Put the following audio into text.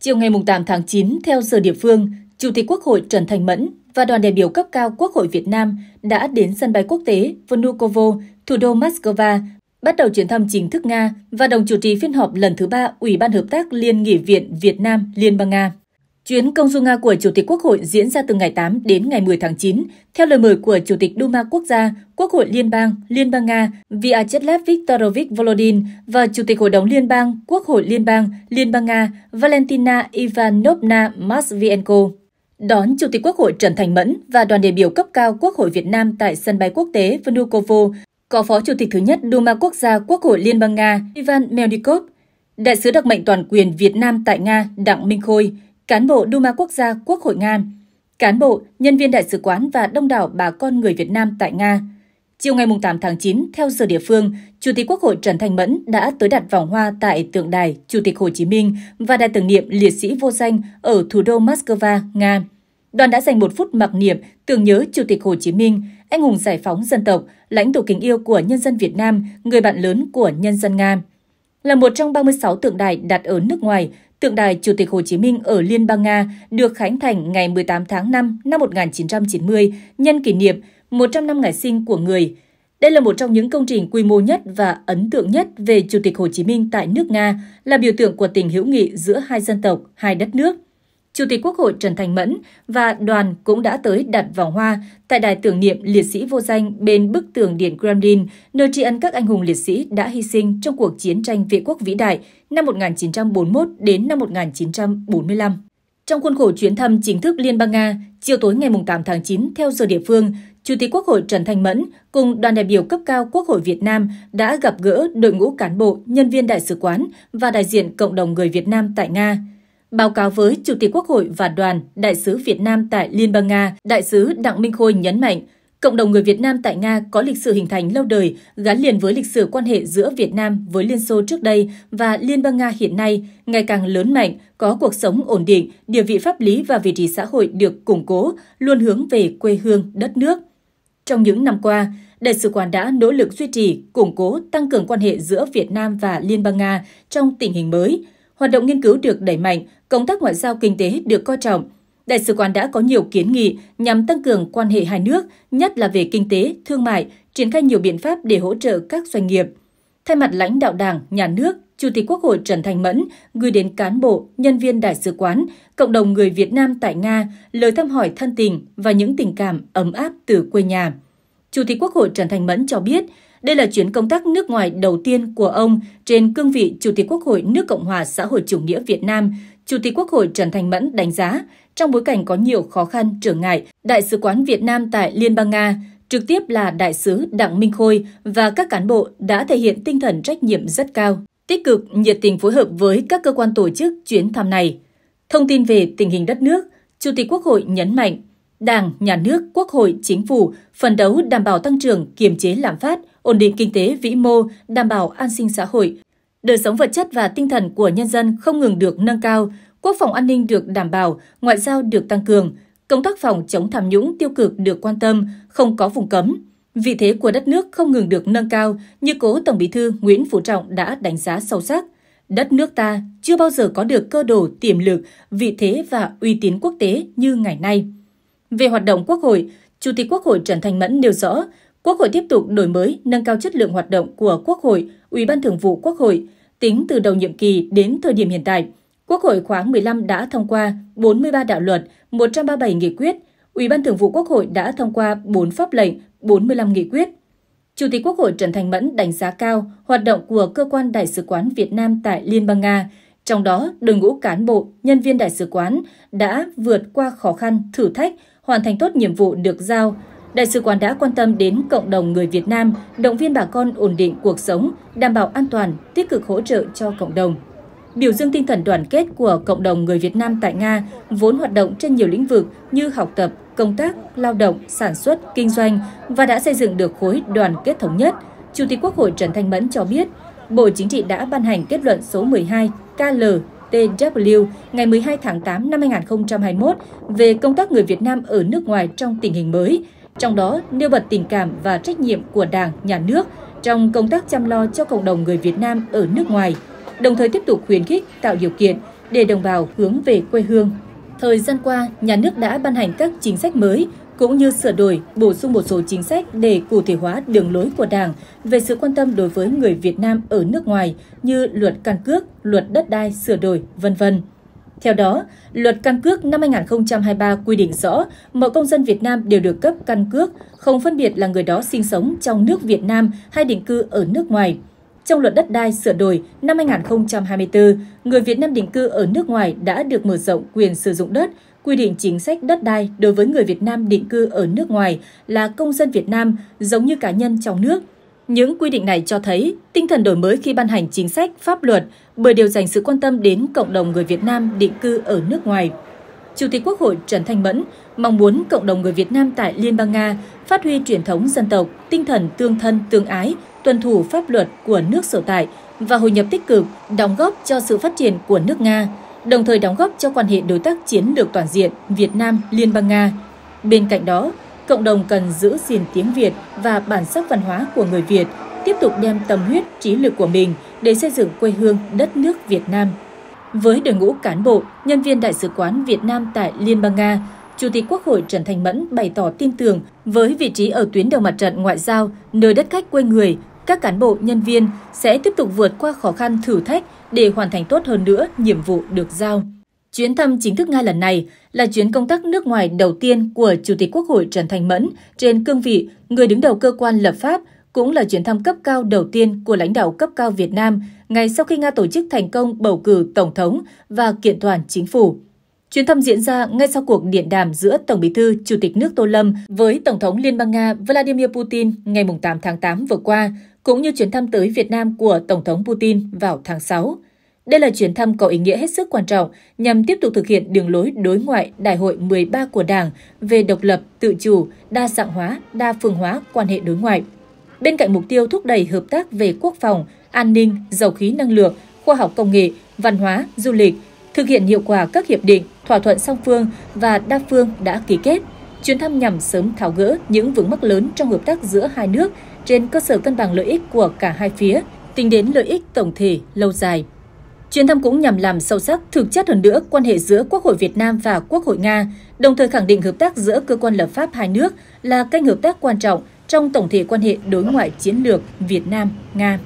Chiều ngày 8 tháng 9, theo giờ địa phương, Chủ tịch Quốc hội Trần Thành Mẫn và đoàn đại biểu cấp cao Quốc hội Việt Nam đã đến sân bay quốc tế Vnukovo, thủ đô Moscow, bắt đầu chuyến thăm chính thức Nga và đồng chủ trì phiên họp lần thứ ba Ủy ban Hợp tác Liên nghị viện Việt Nam-Liên bang Nga. Chuyến công du Nga của Chủ tịch Quốc hội diễn ra từ ngày 8 đến ngày 10 tháng 9, theo lời mời của Chủ tịch Duma Quốc gia, Quốc hội Liên bang, Liên bang Nga Vyacheslav Viktorovich Volodin và Chủ tịch Hội đồng Liên bang, Quốc hội Liên bang, Liên bang Nga Valentina Ivanovna Masvienko Đón Chủ tịch Quốc hội Trần Thành Mẫn và đoàn đại biểu cấp cao Quốc hội Việt Nam tại sân bay quốc tế Vnukovo có Phó Chủ tịch thứ nhất Duma Quốc gia Quốc hội Liên bang Nga Ivan Melnikov, Đại sứ đặc mệnh toàn quyền Việt Nam tại Nga Đặng Minh Khôi, cán bộ Duma Quốc gia Quốc hội Nga, cán bộ, nhân viên đại sứ quán và đông đảo bà con người Việt Nam tại Nga. Chiều ngày 8 tháng 9, theo giờ địa phương, Chủ tịch Quốc hội Trần Thanh Mẫn đã tới đặt vòng hoa tại tượng đài Chủ tịch Hồ Chí Minh và đài tưởng niệm liệt sĩ vô danh ở thủ đô Moscow, Nga. Đoàn đã dành một phút mặc niệm tưởng nhớ Chủ tịch Hồ Chí Minh, anh hùng giải phóng dân tộc, lãnh tụ kính yêu của nhân dân Việt Nam, người bạn lớn của nhân dân Nga. Là một trong 36 tượng đài đặt ở nước ngoài, tượng đài Chủ tịch Hồ Chí Minh ở Liên bang Nga được khánh thành ngày 18 tháng 5 năm 1990 nhân kỷ niệm 100 năm ngày sinh của người. Đây là một trong những công trình quy mô nhất và ấn tượng nhất về Chủ tịch Hồ Chí Minh tại nước Nga, là biểu tượng của tình hữu nghị giữa hai dân tộc, hai đất nước – Chủ tịch Quốc hội Trần Thành Mẫn và đoàn cũng đã tới đặt vòng hoa tại đài tưởng niệm liệt sĩ vô danh bên bức tường Điện Kremlin, nơi tri ân các anh hùng liệt sĩ đã hy sinh trong cuộc chiến tranh vệ quốc vĩ đại năm 1941 đến năm 1945. Trong khuôn khổ chuyến thăm chính thức Liên bang Nga, chiều tối ngày 8 tháng 9 theo giờ địa phương, Chủ tịch Quốc hội Trần Thanh Mẫn cùng đoàn đại biểu cấp cao Quốc hội Việt Nam đã gặp gỡ đội ngũ cán bộ, nhân viên đại sứ quán và đại diện cộng đồng người Việt Nam tại Nga. Báo cáo với Chủ tịch Quốc hội và đoàn Đại sứ Việt Nam tại Liên bang Nga, Đại sứ Đặng Minh Khôi nhấn mạnh, cộng đồng người Việt Nam tại Nga có lịch sử hình thành lâu đời, gắn liền với lịch sử quan hệ giữa Việt Nam với Liên Xô trước đây và Liên bang Nga hiện nay, ngày càng lớn mạnh, có cuộc sống ổn định, địa vị pháp lý và vị trí xã hội được củng cố, luôn hướng về quê hương, đất nước. Trong những năm qua, Đại sứ quán đã nỗ lực duy trì, củng cố, tăng cường quan hệ giữa Việt Nam và Liên bang Nga trong tình hình mới. Hoạt động nghiên cứu được đẩy mạnh, công tác ngoại giao kinh tế được coi trọng. Đại sứ quán đã có nhiều kiến nghị nhằm tăng cường quan hệ hai nước, nhất là về kinh tế, thương mại, triển khai nhiều biện pháp để hỗ trợ các doanh nghiệp. Thay mặt lãnh đạo Đảng, Nhà nước, Chủ tịch Quốc hội Trần Thành Mẫn gửi đến cán bộ, nhân viên đại sứ quán, cộng đồng người Việt Nam tại Nga lời thăm hỏi thân tình và những tình cảm ấm áp từ quê nhà. Chủ tịch Quốc hội Trần Thành Mẫn cho biết, đây là chuyến công tác nước ngoài đầu tiên của ông trên cương vị Chủ tịch Quốc hội nước Cộng hòa xã hội chủ nghĩa Việt Nam Chủ tịch Quốc hội Trần Thành Mẫn đánh giá, trong bối cảnh có nhiều khó khăn, trở ngại, Đại sứ quán Việt Nam tại Liên bang Nga, trực tiếp là Đại sứ Đặng Minh Khôi và các cán bộ đã thể hiện tinh thần trách nhiệm rất cao, tích cực, nhiệt tình phối hợp với các cơ quan tổ chức chuyến thăm này. Thông tin về tình hình đất nước, Chủ tịch Quốc hội nhấn mạnh, Đảng, Nhà nước, Quốc hội, Chính phủ phấn đấu đảm bảo tăng trưởng, kiềm chế lạm phát, ổn định kinh tế vĩ mô, đảm bảo an sinh xã hội, Đời sống vật chất và tinh thần của nhân dân không ngừng được nâng cao, quốc phòng an ninh được đảm bảo, ngoại giao được tăng cường, công tác phòng chống tham nhũng tiêu cực được quan tâm, không có vùng cấm. Vị thế của đất nước không ngừng được nâng cao như cố Tổng Bí thư Nguyễn Phú Trọng đã đánh giá sâu sắc. Đất nước ta chưa bao giờ có được cơ đồ tiềm lực, vị thế và uy tín quốc tế như ngày nay. Về hoạt động Quốc hội, Chủ tịch Quốc hội Trần Thành Mẫn nêu rõ, Quốc hội tiếp tục đổi mới, nâng cao chất lượng hoạt động của Quốc hội, Ủy ban Thường vụ Quốc hội. Tính từ đầu nhiệm kỳ đến thời điểm hiện tại, Quốc hội khóa 15 đã thông qua 43 đạo luật, 137 nghị quyết, Ủy ban Thường vụ Quốc hội đã thông qua 4 pháp lệnh, 45 nghị quyết. Chủ tịch Quốc hội Trần Thành Mẫn đánh giá cao hoạt động của cơ quan đại sứ quán Việt Nam tại Liên bang Nga, trong đó đội ngũ cán bộ, nhân viên đại sứ quán đã vượt qua khó khăn, thử thách, hoàn thành tốt nhiệm vụ được giao, Đại sứ quán đã quan tâm đến cộng đồng người Việt Nam, động viên bà con ổn định cuộc sống, đảm bảo an toàn, tích cực hỗ trợ cho cộng đồng. Biểu dương tinh thần đoàn kết của cộng đồng người Việt Nam tại Nga, vốn hoạt động trên nhiều lĩnh vực như học tập, công tác, lao động, sản xuất, kinh doanh và đã xây dựng được khối đoàn kết thống nhất, Chủ tịch Quốc hội Trần Thanh Mẫn cho biết, Bộ Chính trị đã ban hành kết luận số 12 KL TW ngày 12 tháng 8 năm 2021 về công tác người Việt Nam ở nước ngoài trong tình hình mới, trong đó nêu bật tình cảm và trách nhiệm của Đảng, Nhà nước trong công tác chăm lo cho cộng đồng người Việt Nam ở nước ngoài, đồng thời tiếp tục khuyến khích tạo điều kiện để đồng bào hướng về quê hương. Thời gian qua, nhà nước đã ban hành các chính sách mới cũng như sửa đổi, bổ sung một số chính sách để cụ thể hóa đường lối của Đảng về sự quan tâm đối với người Việt Nam ở nước ngoài như luật căn cước, luật đất đai sửa đổi, vân vân. Theo đó, luật căn cước năm 2023 quy định rõ mọi công dân Việt Nam đều được cấp căn cước, không phân biệt là người đó sinh sống trong nước Việt Nam hay định cư ở nước ngoài. Trong luật đất đai sửa đổi năm 2024, người Việt Nam định cư ở nước ngoài đã được mở rộng quyền sử dụng đất, quy định chính sách đất đai đối với người Việt Nam định cư ở nước ngoài là công dân Việt Nam giống như cá nhân trong nước – những quy định này cho thấy tinh thần đổi mới khi ban hành chính sách, pháp luật bởi đều dành sự quan tâm đến cộng đồng người Việt Nam định cư ở nước ngoài. Chủ tịch Quốc hội Trần Thanh Mẫn mong muốn cộng đồng người Việt Nam tại Liên bang Nga phát huy truyền thống dân tộc, tinh thần tương thân tương ái, tuân thủ pháp luật của nước sở tại và hội nhập tích cực, đóng góp cho sự phát triển của nước Nga, đồng thời đóng góp cho quan hệ đối tác chiến lược toàn diện Việt Nam Liên bang Nga. Bên cạnh đó, Cộng đồng cần giữ gìn tiếng Việt và bản sắc văn hóa của người Việt, tiếp tục đem tâm huyết, trí lực của mình để xây dựng quê hương đất nước Việt Nam. Với đội ngũ cán bộ, nhân viên Đại sứ quán Việt Nam tại Liên bang Nga, Chủ tịch Quốc hội Trần Thành Mẫn bày tỏ tin tưởng với vị trí ở tuyến đầu mặt trận ngoại giao, nơi đất khách quê người, các cán bộ, nhân viên sẽ tiếp tục vượt qua khó khăn thử thách để hoàn thành tốt hơn nữa nhiệm vụ được giao. Chuyến thăm chính thức Nga lần này là chuyến công tác nước ngoài đầu tiên của Chủ tịch Quốc hội Trần Thành Mẫn trên cương vị người đứng đầu cơ quan lập pháp, cũng là chuyến thăm cấp cao đầu tiên của lãnh đạo cấp cao Việt Nam ngay sau khi Nga tổ chức thành công bầu cử tổng thống và kiện toàn chính phủ. Chuyến thăm diễn ra ngay sau cuộc điện đàm giữa Tổng Bí thư Chủ tịch nước Tô Lâm với Tổng thống Liên bang Nga Vladimir Putin ngày 8 tháng 8 vừa qua, cũng như chuyến thăm tới Việt Nam của Tổng thống Putin vào tháng 6. Đây là chuyến thăm có ý nghĩa hết sức quan trọng nhằm tiếp tục thực hiện đường lối đối ngoại Đại hội 13 của Đảng về độc lập, tự chủ, đa dạng hóa, đa phương hóa quan hệ đối ngoại. Bên cạnh mục tiêu thúc đẩy hợp tác về quốc phòng, an ninh, dầu khí năng lượng, khoa học công nghệ, văn hóa, du lịch, thực hiện hiệu quả các hiệp định, thỏa thuận song phương và đa phương đã ký kết. Chuyến thăm nhằm sớm tháo gỡ những vướng mắc lớn trong hợp tác giữa hai nước trên cơ sở cân bằng lợi ích của cả hai phía, tính đến lợi ích tổng thể lâu dài. Chuyến thăm cũng nhằm làm sâu sắc thực chất hơn nữa quan hệ giữa Quốc hội Việt Nam và Quốc hội Nga, đồng thời khẳng định hợp tác giữa cơ quan lập pháp hai nước là kênh hợp tác quan trọng trong tổng thể quan hệ đối ngoại chiến lược Việt Nam-Nga.